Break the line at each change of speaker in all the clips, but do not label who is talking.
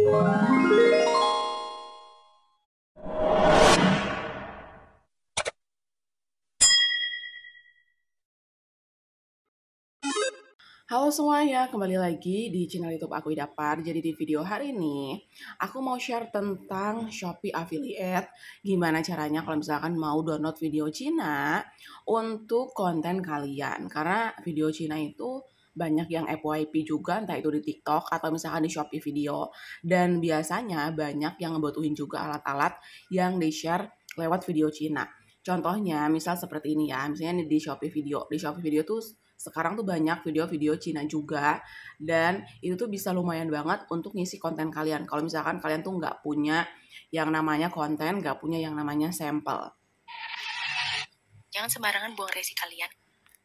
Halo semuanya, kembali lagi di channel YouTube aku Idapar. Jadi di video hari ini, aku mau share tentang Shopee Affiliate. Gimana caranya kalau misalkan mau download video Cina untuk konten kalian. Karena video Cina itu banyak yang FYP juga entah itu di TikTok atau misalkan di Shopee video dan biasanya banyak yang ngebutuhin juga alat-alat yang di-share lewat video Cina. Contohnya misal seperti ini ya, misalnya di Shopee video. Di Shopee video tuh sekarang tuh banyak video-video Cina juga dan itu tuh bisa lumayan banget untuk ngisi konten kalian kalau misalkan kalian tuh nggak punya yang namanya konten nggak punya yang namanya sampel jangan sembarangan buang resi kalian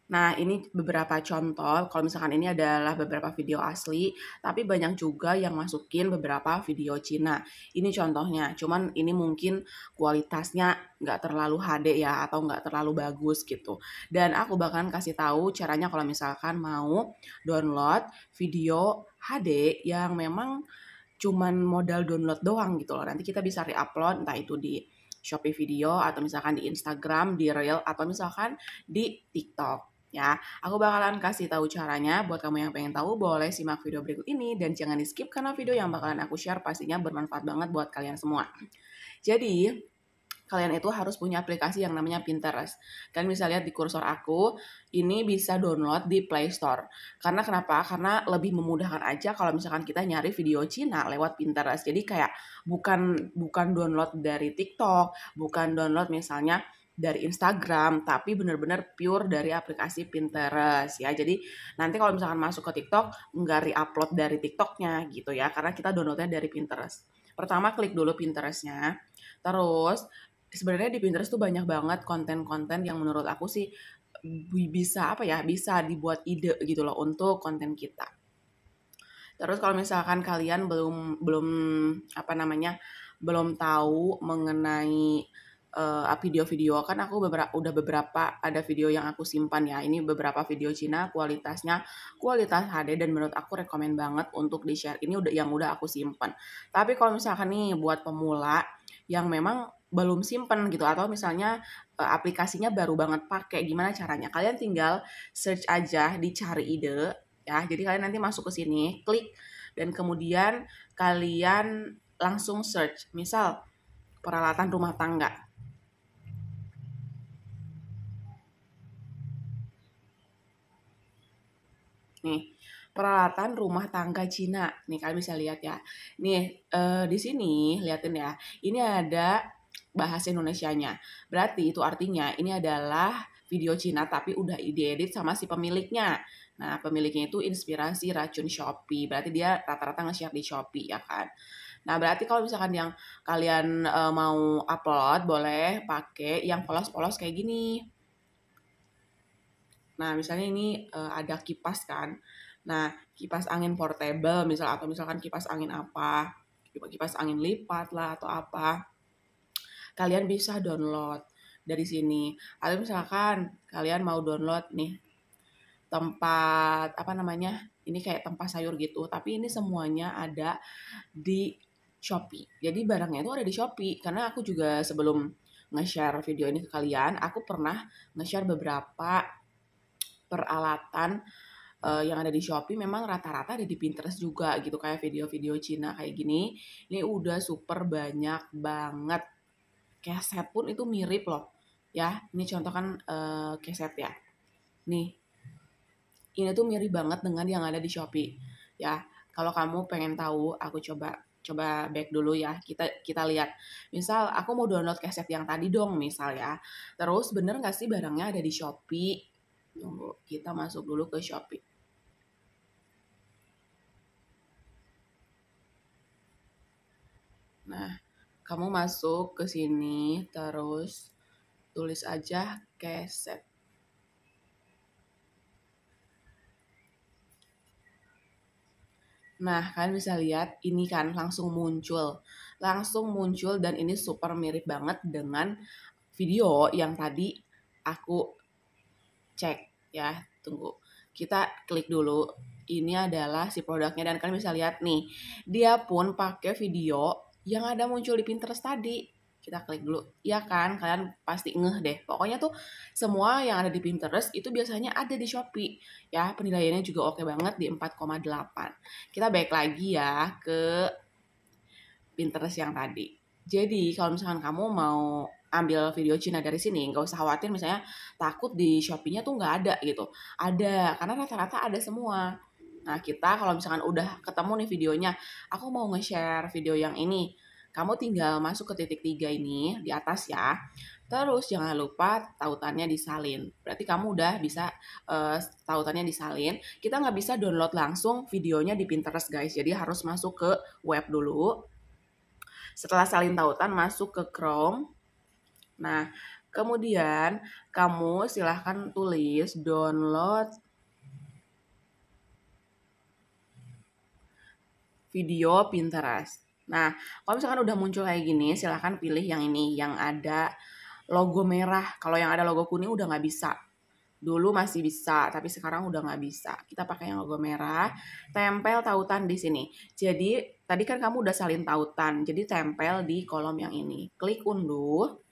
Nah, ini beberapa contoh. Kalau misalkan ini adalah beberapa video asli, tapi banyak juga yang masukin beberapa video Cina. Ini contohnya, cuman ini mungkin kualitasnya nggak terlalu HD ya, atau nggak terlalu bagus gitu. Dan aku bahkan kasih tahu caranya kalau misalkan mau download video HD yang memang cuman modal download doang gitu loh. Nanti kita bisa re-upload, entah itu di Shopee Video, atau misalkan di Instagram, di Reel, atau misalkan di TikTok ya. Aku bakalan kasih tahu caranya. Buat kamu yang pengen tahu, boleh simak video berikut ini dan jangan di skip karena video yang bakalan aku share pastinya bermanfaat banget buat kalian semua. Jadi, kalian itu harus punya aplikasi yang namanya Pinterest. Kalian bisa lihat di kursor aku, ini bisa download di Play Store. Karena kenapa? Karena lebih memudahkan aja kalau misalkan kita nyari video Cina lewat Pinterest. Jadi kayak bukan bukan download dari TikTok, bukan download misalnya dari Instagram tapi benar-benar pure dari aplikasi Pinterest ya jadi nanti kalau misalkan masuk ke TikTok nggak re-upload dari TikToknya gitu ya karena kita downloadnya dari Pinterest pertama klik dulu Pinterestnya terus sebenarnya di Pinterest tuh banyak banget konten-konten yang menurut aku sih bisa apa ya bisa dibuat ide gitu loh untuk konten kita terus kalau misalkan kalian belum belum apa namanya belum tahu mengenai uh, video-video kan aku beberapa udah beberapa ada video yang aku simpan ya ini beberapa video Cina kualitasnya kualitas HD dan menurut aku rekomend banget untuk di share ini udah yang udah aku simpan tapi kalau misalkan nih buat pemula yang memang belum simpen gitu atau misalnya uh, aplikasinya baru banget pakai gimana caranya kalian tinggal search aja dicari ide ya jadi kalian nanti masuk ke sini klik dan kemudian kalian langsung search misal peralatan rumah tangga nih peralatan rumah tangga Cina. Nih kalian bisa lihat ya. Nih eh, di sini liatin ya. Ini ada bahasa Indonesia-nya Berarti itu artinya ini adalah video Cina tapi udah diedit sama si pemiliknya. Nah, pemiliknya itu inspirasi racun Shopee. Berarti dia rata-rata nge-share di Shopee ya kan. Nah, berarti kalau misalkan yang kalian e, mau upload boleh pakai yang polos-polos kayak gini. Nah, misalnya ini uh, ada kipas kan. Nah, kipas angin portable misal atau misalkan kipas angin apa, kipas angin lipat lah atau apa. Kalian bisa download dari sini. Atau misalkan kalian mau download nih tempat apa namanya? Ini kayak tempat sayur gitu, tapi ini semuanya ada di Shopee. Jadi barangnya itu ada di Shopee karena aku juga sebelum nge-share video ini ke kalian, aku pernah nge-share beberapa peralatan uh, yang ada di Shopee memang rata-rata ada di Pinterest juga gitu kayak video-video Cina kayak gini. Ini udah super banyak banget. Keset pun itu mirip loh. Ya, ini contoh kan uh, keset ya. Nih. Ini tuh mirip banget dengan yang ada di Shopee. Ya, kalau kamu pengen tahu aku coba coba back dulu ya kita kita lihat misal aku mau download keset yang tadi dong misal ya terus bener nggak sih barangnya ada di shopee Tunggu, kita masuk dulu ke Shopee. Nah, kamu masuk ke sini terus tulis aja keset. Nah, kalian bisa lihat ini kan langsung muncul. Langsung muncul dan ini super mirip banget dengan video yang tadi aku cek ya tunggu kita klik dulu ini adalah si produknya dan kalian bisa lihat nih dia pun pakai video yang ada muncul di Pinterest tadi kita klik dulu ya kan kalian pasti ngeh deh pokoknya tuh semua yang ada di Pinterest itu biasanya ada di Shopee ya penilaiannya juga oke banget di 4,8 kita balik lagi ya ke Pinterest yang tadi jadi kalau misalkan kamu mau ambil video Cina dari sini nggak usah khawatir misalnya takut di Shopee-nya tuh nggak ada gitu ada karena rata-rata ada semua nah kita kalau misalkan udah ketemu nih videonya aku mau nge-share video yang ini kamu tinggal masuk ke titik tiga ini di atas ya terus jangan lupa tautannya disalin berarti kamu udah bisa uh, tautannya disalin kita nggak bisa download langsung videonya di Pinterest guys jadi harus masuk ke web dulu setelah salin tautan masuk ke Chrome Nah, kemudian kamu silahkan tulis download video Pinterest. Nah, kalau misalkan udah muncul kayak gini, silahkan pilih yang ini, yang ada logo merah. Kalau yang ada logo kuning udah nggak bisa. Dulu masih bisa, tapi sekarang udah nggak bisa. Kita pakai yang logo merah, tempel tautan di sini. Jadi, tadi kan kamu udah salin tautan, jadi tempel di kolom yang ini. Klik unduh.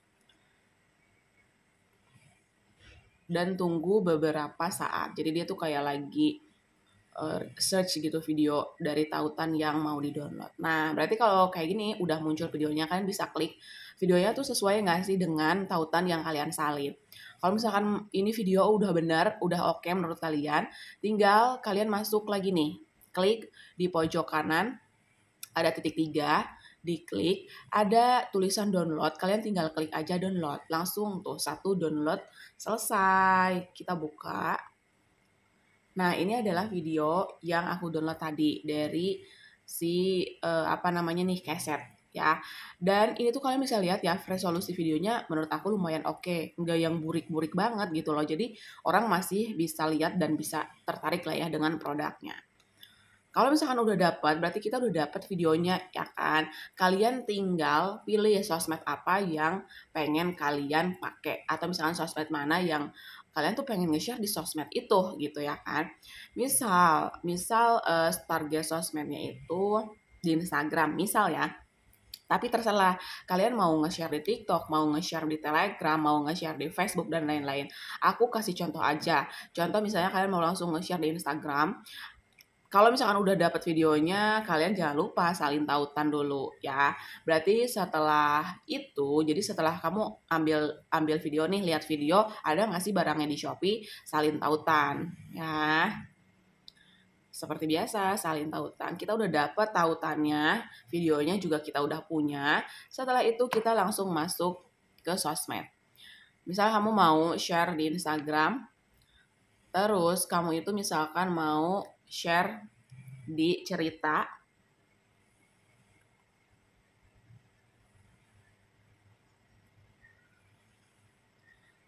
dan tunggu beberapa saat. Jadi dia tuh kayak lagi uh, search gitu video dari tautan yang mau di-download. Nah, berarti kalau kayak gini udah muncul videonya kan bisa klik videonya tuh sesuai nggak sih dengan tautan yang kalian salin. Kalau misalkan ini video udah benar, udah oke okay menurut kalian, tinggal kalian masuk lagi nih. Klik di pojok kanan ada titik tiga, diklik ada tulisan download kalian tinggal klik aja download langsung tuh satu download selesai kita buka nah ini adalah video yang aku download tadi dari si uh, apa namanya nih keset ya dan ini tuh kalian bisa lihat ya resolusi videonya menurut aku lumayan oke okay. nggak yang burik-burik banget gitu loh jadi orang masih bisa lihat dan bisa tertarik lah ya dengan produknya kalau misalkan udah dapat, berarti kita udah dapat videonya, ya kan? Kalian tinggal pilih ya sosmed apa yang pengen kalian pakai, atau misalkan sosmed mana yang kalian tuh pengen nge-share di sosmed itu, gitu ya kan? Misal, misal uh, eh, target sosmednya itu di Instagram, misal ya. Tapi terserah kalian mau nge-share di TikTok, mau nge-share di Telegram, mau nge-share di Facebook dan lain-lain. Aku kasih contoh aja. Contoh misalnya kalian mau langsung nge-share di Instagram, kalau misalkan udah dapat videonya, kalian jangan lupa salin tautan dulu ya. Berarti setelah itu, jadi setelah kamu ambil ambil video nih, lihat video, ada nggak sih barangnya di Shopee, salin tautan ya. Seperti biasa, salin tautan. Kita udah dapat tautannya, videonya juga kita udah punya. Setelah itu kita langsung masuk ke sosmed. Misal kamu mau share di Instagram, terus kamu itu misalkan mau share di cerita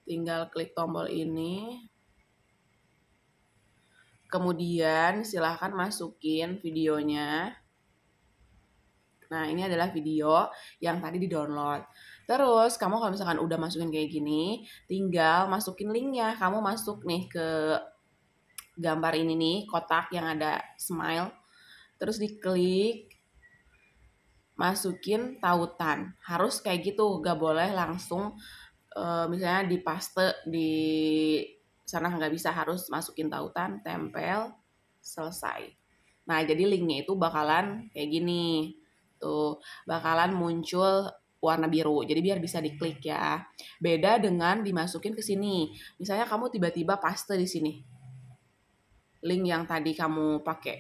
tinggal klik tombol ini kemudian silahkan masukin videonya Nah, ini adalah video yang tadi di-download. Terus, kamu kalau misalkan udah masukin kayak gini, tinggal masukin linknya. Kamu masuk nih ke gambar ini nih kotak yang ada smile terus diklik masukin tautan harus kayak gitu gak boleh langsung eh, misalnya di paste di sana nggak bisa harus masukin tautan tempel selesai nah jadi linknya itu bakalan kayak gini tuh bakalan muncul warna biru. Jadi biar bisa diklik ya. Beda dengan dimasukin ke sini. Misalnya kamu tiba-tiba paste di sini link yang tadi kamu pakai.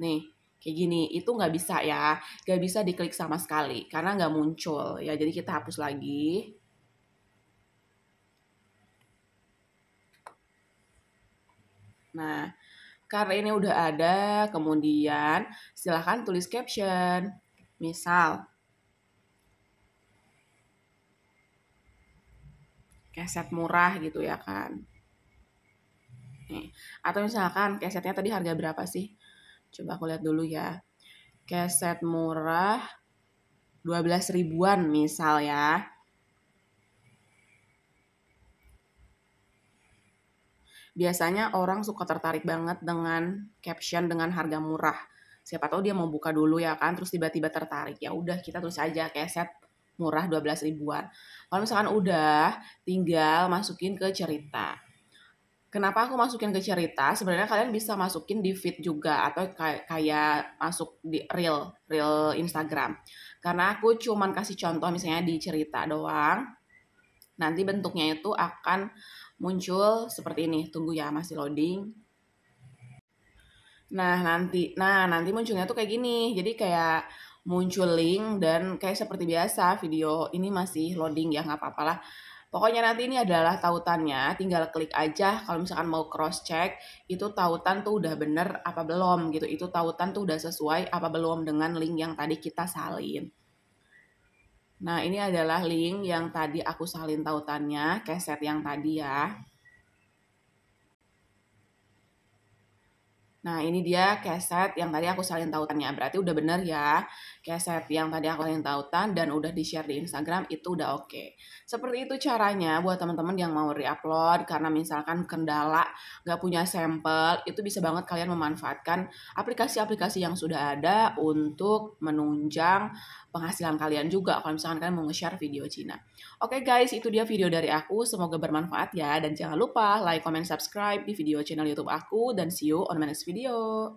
Nih, kayak gini, itu nggak bisa ya, nggak bisa diklik sama sekali karena nggak muncul ya. Jadi kita hapus lagi. Nah, karena ini udah ada, kemudian silahkan tulis caption. Misal, keset murah gitu ya kan. Nih. Atau misalkan kesetnya tadi harga berapa sih? Coba aku lihat dulu ya. Keset murah 12 ribuan misal ya. Biasanya orang suka tertarik banget dengan caption dengan harga murah. Siapa tahu dia mau buka dulu ya kan, terus tiba-tiba tertarik. Ya udah kita tulis aja keset murah 12 ribuan. Kalau misalkan udah, tinggal masukin ke cerita. Kenapa aku masukin ke cerita? Sebenarnya kalian bisa masukin di feed juga atau kayak, kayak masuk di real, real Instagram. Karena aku cuman kasih contoh misalnya di cerita doang. Nanti bentuknya itu akan muncul seperti ini. Tunggu ya, masih loading. Nah, nanti nah nanti munculnya tuh kayak gini. Jadi kayak muncul link dan kayak seperti biasa video ini masih loading ya nggak apa-apalah Pokoknya nanti ini adalah tautannya, tinggal klik aja kalau misalkan mau cross check itu tautan tuh udah bener apa belum gitu. Itu tautan tuh udah sesuai apa belum dengan link yang tadi kita salin. Nah, ini adalah link yang tadi aku salin tautannya, keset yang tadi ya. Nah, ini dia keset yang tadi aku salin tautannya. Berarti udah bener ya. Keset yang tadi aku salin tautan dan udah di-share di Instagram itu udah oke. Okay. Seperti itu caranya buat teman-teman yang mau re-upload karena misalkan kendala nggak punya sampel, itu bisa banget kalian memanfaatkan aplikasi-aplikasi yang sudah ada untuk menunjang penghasilan kalian juga kalau misalkan kalian mau nge-share video Cina. Oke guys, itu dia video dari aku. Semoga bermanfaat ya. Dan jangan lupa like, comment, subscribe di video channel YouTube aku. Dan see you on my next video.